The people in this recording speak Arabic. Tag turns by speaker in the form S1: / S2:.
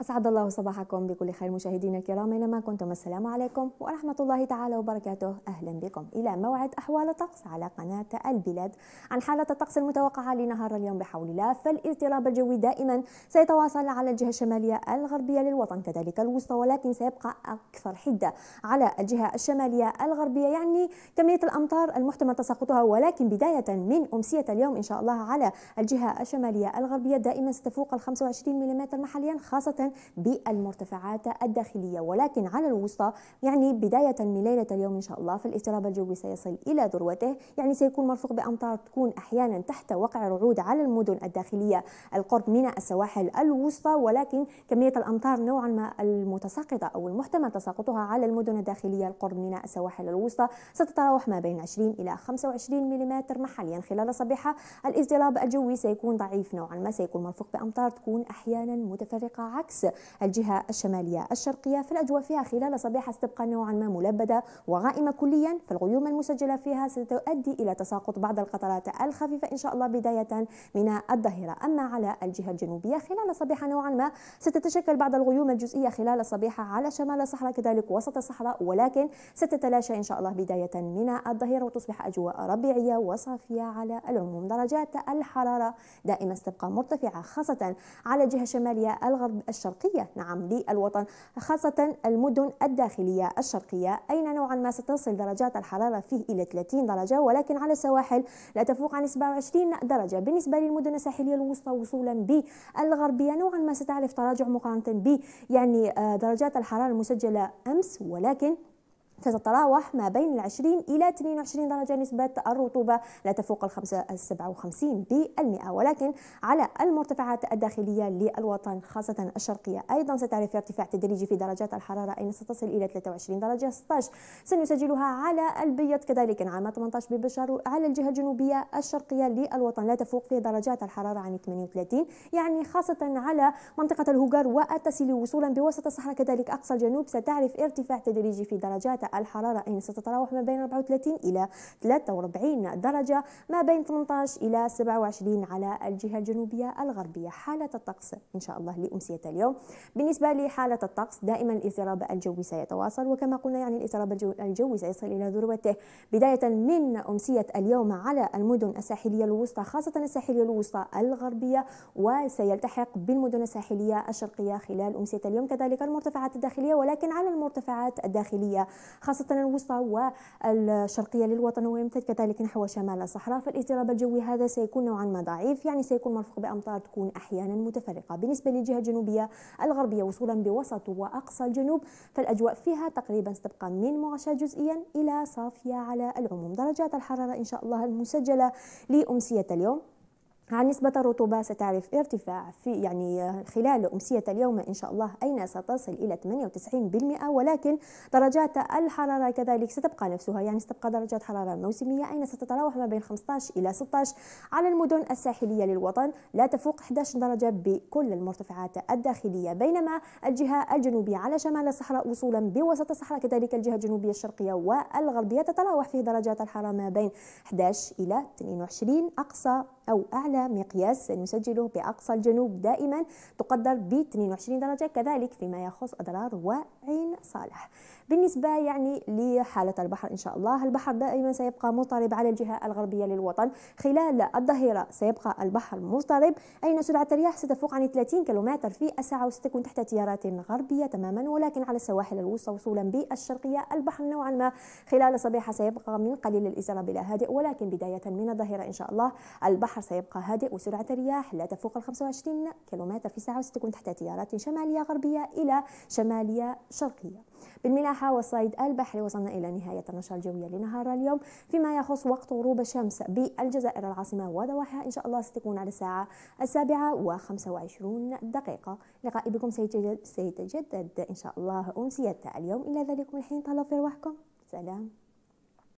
S1: أسعد الله صباحكم بكل خير مشاهدينا الكرام أينما كنتم السلام عليكم ورحمة الله تعالى وبركاته أهلا بكم إلى موعد أحوال الطقس على قناة البلاد عن حالة الطقس المتوقعة لنهار اليوم بحول الله فالاضطراب الجوي دائما سيتواصل على الجهة الشمالية الغربية للوطن كذلك الوسطى ولكن سيبقى أكثر حدة على الجهة الشمالية الغربية يعني كمية الأمطار المحتمل تساقطها ولكن بداية من أمسية اليوم إن شاء الله على الجهة الشمالية الغربية دائما ستفوق ال 25 ملم محليا خاصة بالمرتفعات الداخلية ولكن على الوسطى يعني بداية من ليلة اليوم إن شاء الله فالاضطراب الجوي سيصل إلى ذروته يعني سيكون مرفوق بأمطار تكون أحيانا تحت وقع رعود على المدن الداخلية القرب من السواحل الوسطى ولكن كمية الأمطار نوعا ما المتساقطة أو المحتمل تساقطها على المدن الداخلية القرب من السواحل الوسطى ستتراوح ما بين 20 إلى 25 ملم محليا خلال الصبيحة الاضطراب الجوي سيكون ضعيف نوعا ما سيكون مرفوق بأمطار تكون أحيانا متفرقة عكس بالعكس الجهة الشمالية الشرقية فالأجواء فيها خلال صبيحة ستبقى نوعا ما ملبدة وغائمة كليا فالغيوم المسجلة فيها ستؤدي إلى تساقط بعض القطرات الخفيفة إن شاء الله بداية من الظهيرة أما على الجهة الجنوبية خلال صبيحة نوعا ما ستتشكل بعض الغيوم الجزئية خلال صبيحة على شمال الصحراء كذلك وسط الصحراء ولكن ستتلاشى إن شاء الله بداية من الظهيرة وتصبح أجواء ربيعية وصافية على العموم درجات الحرارة دائما ستبقى مرتفعة خاصة على الجهة الشمالية الغرب الشرق الشرقية نعم للوطن خاصة المدن الداخلية الشرقية أين نوعا ما ستصل درجات الحرارة فيه إلى 30 درجة ولكن على السواحل لا تفوق عن 27 درجة بالنسبة للمدن الساحلية الوسطى وصولا بالغربية نوعا ما ستعرف تراجع مقارنة ب يعني آه، درجات الحرارة المسجلة أمس ولكن تتراوح ما بين 20 إلى 22 درجة نسبة الرطوبة لا تفوق ال 57% ولكن على المرتفعات الداخلية للوطن خاصة الشرقية أيضا ستعرف ارتفاع تدريجي في درجات الحرارة أين ستصل إلى 23 درجة 16 سنسجلها على البيض كذلك عام 18 ببشر على الجهة الجنوبية الشرقية للوطن لا تفوق في درجات الحرارة عن 38 يعني خاصة على منطقة الهجر والتسيلي وصولا بوسط الصحراء كذلك أقصى الجنوب ستعرف ارتفاع تدريجي في درجات الحرارة أين يعني ستتراوح ما بين 34 إلى 43 درجة ما بين 18 إلى 27 على الجهة الجنوبية الغربية حالة الطقس إن شاء الله لأمسية اليوم بالنسبة لحالة الطقس دائما الاضطراب الجوي سيتواصل وكما قلنا يعني الاضطراب الجوي سيصل إلى ذروته بداية من أمسية اليوم على المدن الساحلية الوسطى خاصة الساحلية الوسطى الغربية وسيلتحق بالمدن الساحلية الشرقية خلال أمسية اليوم كذلك المرتفعات الداخلية ولكن على المرتفعات الداخلية خاصة الوسطى والشرقية للوطن ويمتد كذلك نحو شمال الصحراء فالاضطراب الجوي هذا سيكون نوعا ما ضعيف يعني سيكون مرفق بأمطار تكون أحيانا متفرقة بالنسبة للجهة الجنوبية الغربية وصولا بوسط وأقصى الجنوب فالأجواء فيها تقريبا ستبقى من مغشاة جزئيا إلى صافية على العموم درجات الحرارة إن شاء الله المسجلة لأمسية اليوم عن نسبة الرطوبة ستعرف ارتفاع في يعني خلال أمسية اليوم إن شاء الله أين ستصل إلى 98% ولكن درجات الحرارة كذلك ستبقى نفسها يعني ستبقى درجات حرارة موسمية أين ستتراوح ما بين 15 إلى 16 على المدن الساحلية للوطن لا تفوق 11 درجة بكل المرتفعات الداخلية بينما الجهة الجنوبية على شمال الصحراء وصولا بوسط الصحراء كذلك الجهة الجنوبية الشرقية والغربية تتراوح فيه درجات الحرارة ما بين 11 إلى 22 أقصى أو أعلى مقياس نسجله بأقصى الجنوب دائما تقدر ب 22 درجة كذلك فيما يخص أضرار وعين صالح بالنسبة يعني لحالة البحر إن شاء الله البحر دائما سيبقى مضطرب على الجهة الغربية للوطن خلال الظهيرة سيبقى البحر مضطرب أين سرعة الرياح ستفوق عن 30 كيلومتر في الساعة وستكون تحت تيارات غربية تماما ولكن على السواحل الوسطى وصولا بالشرقية البحر نوعا ما خلال الصبيحة سيبقى من قليل الإزارة بلا هادئ ولكن بداية من الظهيرة إن شاء الله البحر البحر سيبقى هادئ وسرعة الرياح لا تفوق ال 25 كم في الساعة وستكون تحت تيارات شمالية غربية إلى شمالية شرقية بالملاحة والصيد البحري وصلنا إلى نهاية النشرة الجوية لنهار اليوم فيما يخص وقت غروب الشمس بالجزائر العاصمة وضواحيها إن شاء الله ستكون على الساعة السابعة السابعة و25 دقيقة لقائي بكم سيتجدد, سيتجدد إن شاء الله أمسية اليوم إلى ذلك الحين طلوا في رواحكم سلام